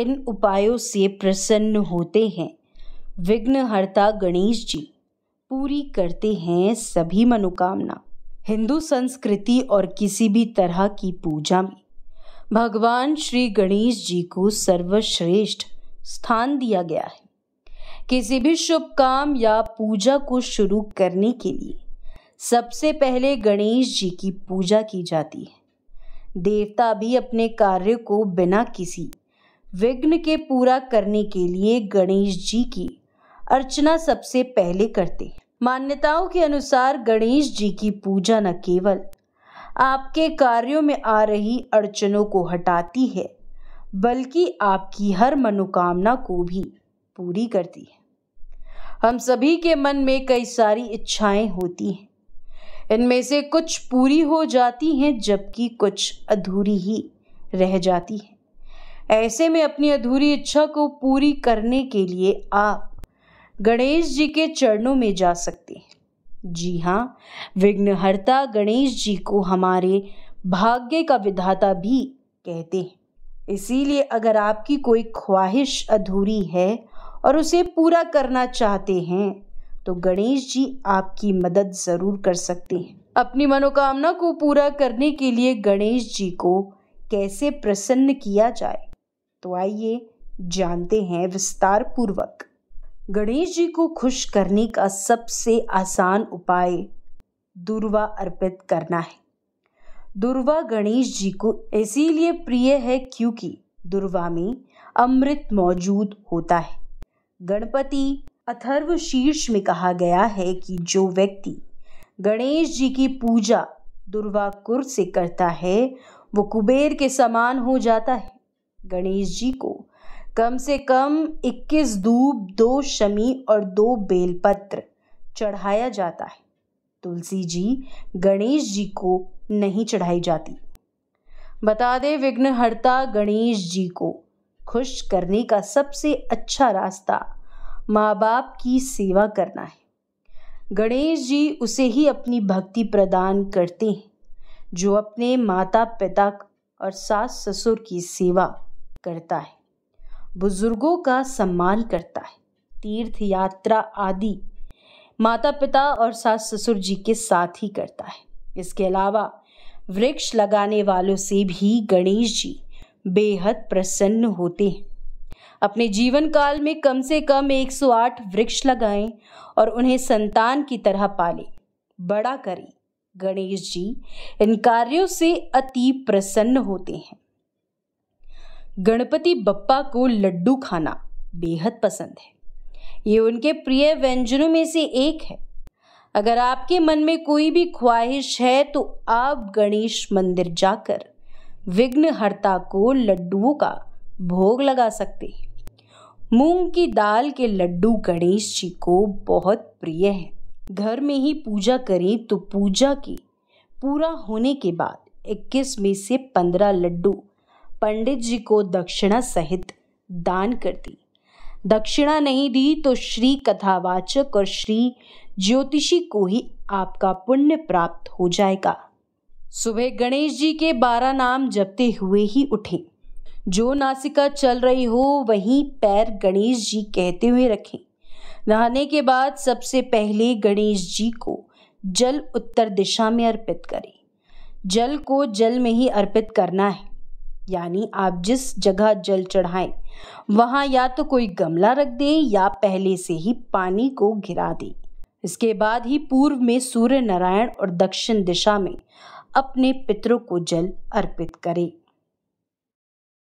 इन उपायों से प्रसन्न होते हैं विघ्नहर्ता गणेश जी पूरी करते हैं सभी मनोकामना हिंदू संस्कृति और किसी भी तरह की पूजा में भगवान श्री गणेश जी को सर्वश्रेष्ठ स्थान दिया गया है किसी भी शुभ काम या पूजा को शुरू करने के लिए सबसे पहले गणेश जी की पूजा की जाती है देवता भी अपने कार्य को बिना किसी विघ्न के पूरा करने के लिए गणेश जी की अर्चना सबसे पहले करते हैं मान्यताओं के अनुसार गणेश जी की पूजा न केवल आपके कार्यों में आ रही अड़चनों को हटाती है बल्कि आपकी हर मनोकामना को भी पूरी करती है हम सभी के मन में कई सारी इच्छाएं होती हैं इनमें से कुछ पूरी हो जाती हैं जबकि कुछ अधूरी ही रह जाती हैं ऐसे में अपनी अधूरी इच्छा को पूरी करने के लिए आप गणेश जी के चरणों में जा सकते हैं जी हाँ विघ्नहर्ता गणेश जी को हमारे भाग्य का विधाता भी कहते हैं इसीलिए अगर आपकी कोई ख्वाहिश अधूरी है और उसे पूरा करना चाहते हैं तो गणेश जी आपकी मदद ज़रूर कर सकते हैं अपनी मनोकामना को पूरा करने के लिए गणेश जी को कैसे प्रसन्न किया जाए तो आइए जानते हैं विस्तार पूर्वक गणेश जी को खुश करने का सबसे आसान उपाय दुर्वा अर्पित करना है दुर्वा गणेश जी को इसीलिए प्रिय है क्योंकि दुर्वा में अमृत मौजूद होता है गणपति अथर्व शीर्ष में कहा गया है कि जो व्यक्ति गणेश जी की पूजा दुर्वाकुर से करता है वो कुबेर के समान हो जाता है गणेश जी को कम से कम 21 धूप दो शमी और दो बेलपत्र चढ़ाया जाता है तुलसी जी गणेश जी को नहीं चढ़ाई जाती बता दे विघ्नहर्ता गणेश जी को खुश करने का सबसे अच्छा रास्ता माँ बाप की सेवा करना है गणेश जी उसे ही अपनी भक्ति प्रदान करते हैं जो अपने माता पिता और सास ससुर की सेवा करता है बुजुर्गों का सम्मान करता है तीर्थ यात्रा आदि माता पिता और सास ससुर जी के साथ ही करता है इसके अलावा वृक्ष लगाने वालों से भी गणेश जी बेहद प्रसन्न होते हैं अपने जीवन काल में कम से कम 108 वृक्ष लगाएं और उन्हें संतान की तरह पालें बड़ा करें गणेश जी इन कार्यों से अति प्रसन्न होते हैं गणपति बप्पा को लड्डू खाना बेहद पसंद है ये उनके प्रिय व्यंजनों में से एक है अगर आपके मन में कोई भी ख्वाहिश है तो आप गणेश मंदिर जाकर विघ्नहर्ता को लड्डुओं का भोग लगा सकते हैं मूंग की दाल के लड्डू गणेश जी को बहुत प्रिय हैं घर में ही पूजा करें तो पूजा के पूरा होने के बाद 21 में से 15 लड्डू पंडित जी को दक्षिणा सहित दान कर दी दक्षिणा नहीं दी तो श्री कथावाचक और श्री ज्योतिषी को ही आपका पुण्य प्राप्त हो जाएगा सुबह गणेश जी के बारह नाम जपते हुए ही उठें जो नासिका चल रही हो वहीं पैर गणेश जी कहते हुए रखें नहाने के बाद सबसे पहले गणेश जी को जल उत्तर दिशा में अर्पित करें जल को जल में ही अर्पित करना है यानी आप जिस जगह जल चढ़ाएं वहां या तो कोई गमला रख दे या पहले से ही पानी को घिरा दे इसके बाद ही पूर्व में सूर्य नारायण और दक्षिण दिशा में अपने पितरों को जल अर्पित करें